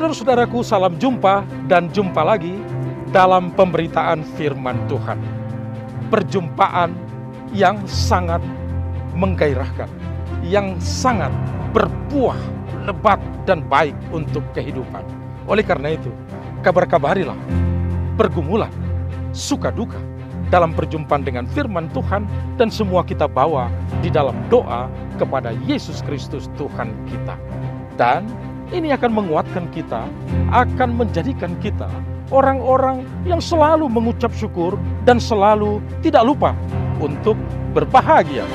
Saudara-saudaraku, salam jumpa dan jumpa lagi dalam pemberitaan firman Tuhan. Perjumpaan yang sangat menggairahkan, yang sangat berbuah lebat dan baik untuk kehidupan. Oleh karena itu, kabar-kabarilah, pergumulan, suka duka dalam perjumpaan dengan firman Tuhan dan semua kita bawa di dalam doa kepada Yesus Kristus Tuhan kita. Dan ini akan menguatkan kita, akan menjadikan kita orang-orang yang selalu mengucap syukur dan selalu tidak lupa untuk berbahagia.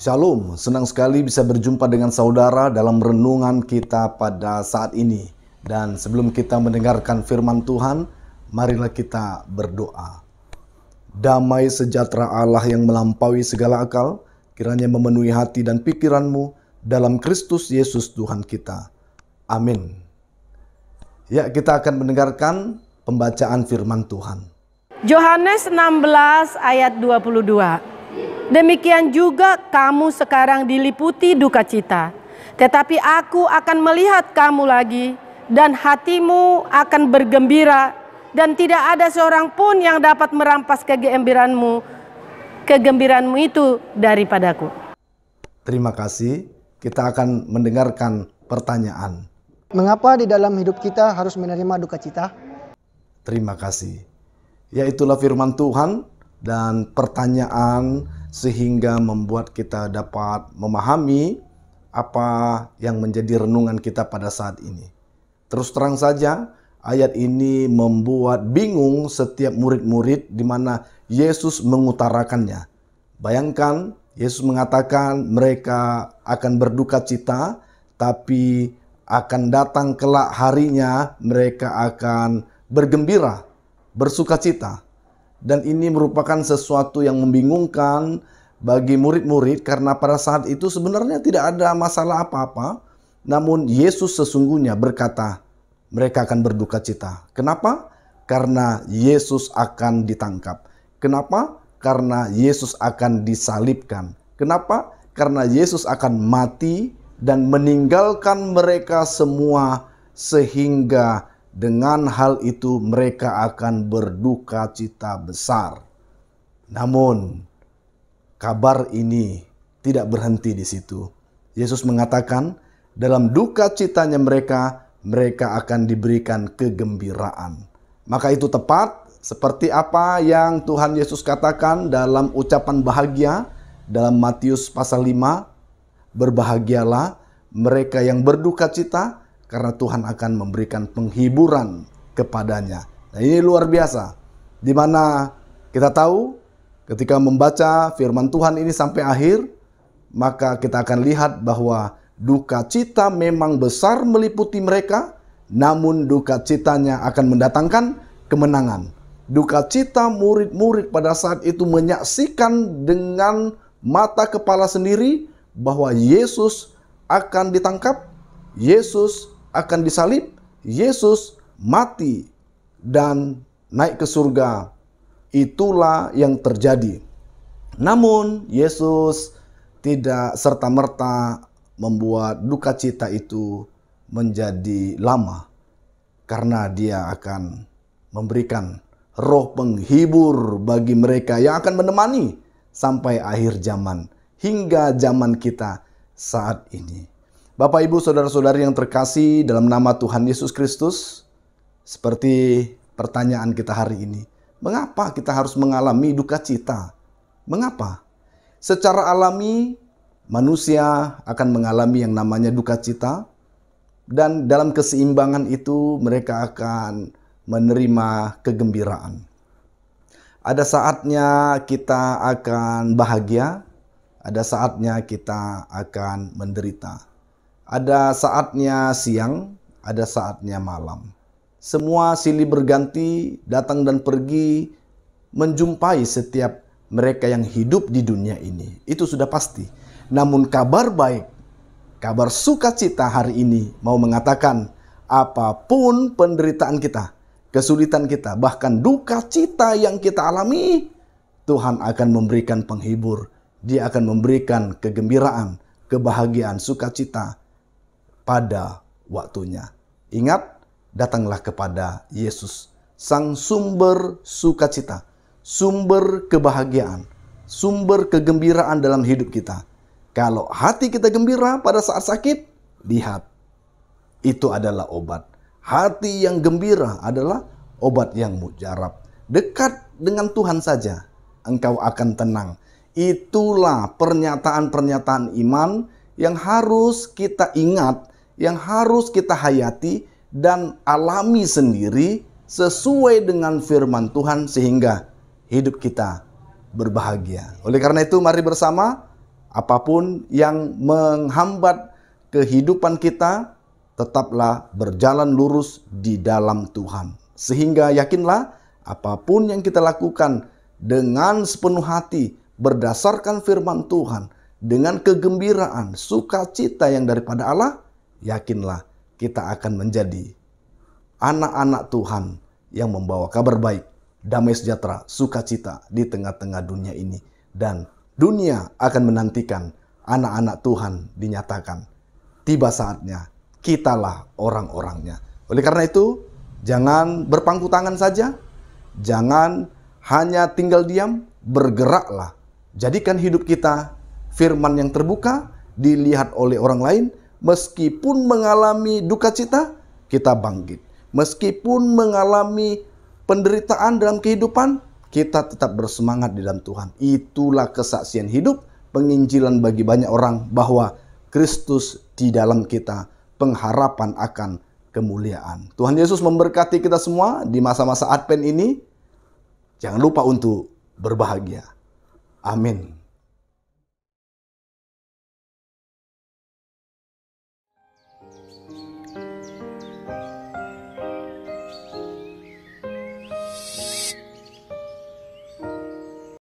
Shalom, senang sekali bisa berjumpa dengan saudara dalam renungan kita pada saat ini. Dan sebelum kita mendengarkan firman Tuhan, marilah kita berdoa. Damai sejahtera Allah yang melampaui segala akal, Kiranya memenuhi hati dan pikiranmu dalam Kristus Yesus Tuhan kita. Amin. Ya, kita akan mendengarkan pembacaan firman Tuhan. Yohanes 16 ayat 22. Demikian juga kamu sekarang diliputi duka cita, tetapi aku akan melihat kamu lagi dan hatimu akan bergembira dan tidak ada seorang pun yang dapat merampas kegembiraanmu kegembiraanmu itu daripadaku. Terima kasih. Kita akan mendengarkan pertanyaan. Mengapa di dalam hidup kita harus menerima duka cita? Terima kasih. Yaitulah firman Tuhan dan pertanyaan sehingga membuat kita dapat memahami apa yang menjadi renungan kita pada saat ini. Terus terang saja, Ayat ini membuat bingung setiap murid-murid di mana Yesus mengutarakannya. Bayangkan Yesus mengatakan mereka akan berduka cita tapi akan datang kelak harinya mereka akan bergembira, bersuka cita. Dan ini merupakan sesuatu yang membingungkan bagi murid-murid karena pada saat itu sebenarnya tidak ada masalah apa-apa. Namun Yesus sesungguhnya berkata, mereka akan berduka cita. Kenapa? Karena Yesus akan ditangkap. Kenapa? Karena Yesus akan disalibkan. Kenapa? Karena Yesus akan mati dan meninggalkan mereka semua, sehingga dengan hal itu mereka akan berduka cita besar. Namun, kabar ini tidak berhenti di situ. Yesus mengatakan, dalam duka citanya mereka, mereka akan diberikan kegembiraan. Maka itu tepat seperti apa yang Tuhan Yesus katakan dalam ucapan bahagia dalam Matius pasal 5, berbahagialah mereka yang berduka cita karena Tuhan akan memberikan penghiburan kepadanya. Nah, ini luar biasa. Di mana kita tahu ketika membaca firman Tuhan ini sampai akhir, maka kita akan lihat bahwa duka cita memang besar meliputi mereka, namun duka citanya akan mendatangkan kemenangan. Duka cita murid-murid pada saat itu menyaksikan dengan mata kepala sendiri bahwa Yesus akan ditangkap, Yesus akan disalib, Yesus mati dan naik ke surga. Itulah yang terjadi. Namun Yesus tidak serta-merta membuat duka cita itu menjadi lama karena dia akan memberikan roh penghibur bagi mereka yang akan menemani sampai akhir zaman hingga zaman kita saat ini. Bapak Ibu saudara-saudari yang terkasih dalam nama Tuhan Yesus Kristus, seperti pertanyaan kita hari ini, mengapa kita harus mengalami duka cita? Mengapa? Secara alami manusia akan mengalami yang namanya duka cita dan dalam keseimbangan itu mereka akan menerima kegembiraan. Ada saatnya kita akan bahagia, ada saatnya kita akan menderita. Ada saatnya siang, ada saatnya malam. Semua silih berganti, datang dan pergi, menjumpai setiap mereka yang hidup di dunia ini. Itu sudah pasti. Namun kabar baik, kabar sukacita hari ini mau mengatakan apapun penderitaan kita, kesulitan kita, bahkan duka cita yang kita alami, Tuhan akan memberikan penghibur. Dia akan memberikan kegembiraan, kebahagiaan, sukacita pada waktunya. Ingat, datanglah kepada Yesus, sang sumber sukacita, sumber kebahagiaan, sumber kegembiraan dalam hidup kita. Kalau hati kita gembira pada saat sakit, lihat itu adalah obat. Hati yang gembira adalah obat yang mujarab. Dekat dengan Tuhan saja, engkau akan tenang. Itulah pernyataan-pernyataan iman yang harus kita ingat, yang harus kita hayati dan alami sendiri sesuai dengan firman Tuhan sehingga hidup kita berbahagia. Oleh karena itu mari bersama apapun yang menghambat kehidupan kita, tetaplah berjalan lurus di dalam Tuhan. Sehingga yakinlah apapun yang kita lakukan dengan sepenuh hati berdasarkan firman Tuhan, dengan kegembiraan, sukacita yang daripada Allah, yakinlah kita akan menjadi anak-anak Tuhan yang membawa kabar baik, damai sejahtera, sukacita di tengah-tengah dunia ini dan dunia akan menantikan anak-anak Tuhan dinyatakan. Tiba saatnya, kitalah orang-orangnya. Oleh karena itu, jangan berpangku tangan saja, jangan hanya tinggal diam, bergeraklah. Jadikan hidup kita firman yang terbuka, dilihat oleh orang lain, meskipun mengalami duka cita, kita bangkit. Meskipun mengalami penderitaan dalam kehidupan, kita tetap bersemangat di dalam Tuhan. Itulah kesaksian hidup penginjilan bagi banyak orang bahwa Kristus di dalam kita pengharapan akan kemuliaan. Tuhan Yesus memberkati kita semua di masa-masa Advent ini. Jangan lupa untuk berbahagia. Amin.